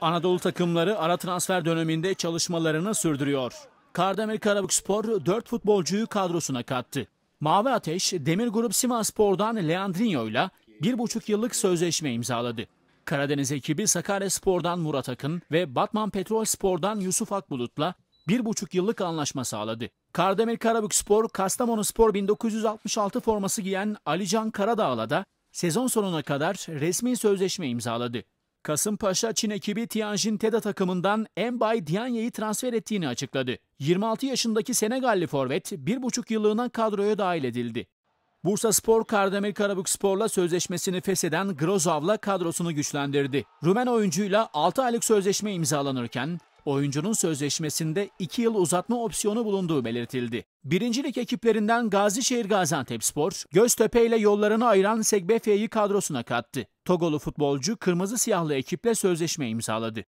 Anadolu takımları ara transfer döneminde çalışmalarını sürdürüyor. Kardemir Karabük Spor 4 futbolcuyu kadrosuna kattı. Mavi Ateş, Demir Grup Sivaspor'dan Leandrinho ile 1,5 yıllık sözleşme imzaladı. Karadeniz ekibi Sakarya Spor'dan Murat Akın ve Batman Petrol Spor'dan Yusuf Akbulut'la 1,5 yıllık anlaşma sağladı. Kardemir Karabük Spor, Kastamonu Spor 1966 forması giyen Alican Karadağ'la da sezon sonuna kadar resmi sözleşme imzaladı. Kasımpaşa Çin ekibi Tianjin Teda takımından Embay Dianye'yi transfer ettiğini açıkladı. 26 yaşındaki Senegalli forvet 1,5 yıllığına kadroya dahil edildi. Bursa Spor, Kardemir Karabük Spor'la sözleşmesini fesheden Grozov'la kadrosunu güçlendirdi. Rumen oyuncuyla 6 aylık sözleşme imzalanırken Oyuncunun sözleşmesinde 2 yıl uzatma opsiyonu bulunduğu belirtildi. Birincilik ekiplerinden Gazişehir Gaziantep Spor, Göztepe ile yollarını ayıran Segbefe'yi kadrosuna kattı. Togolu futbolcu kırmızı siyahlı ekiple sözleşme imzaladı.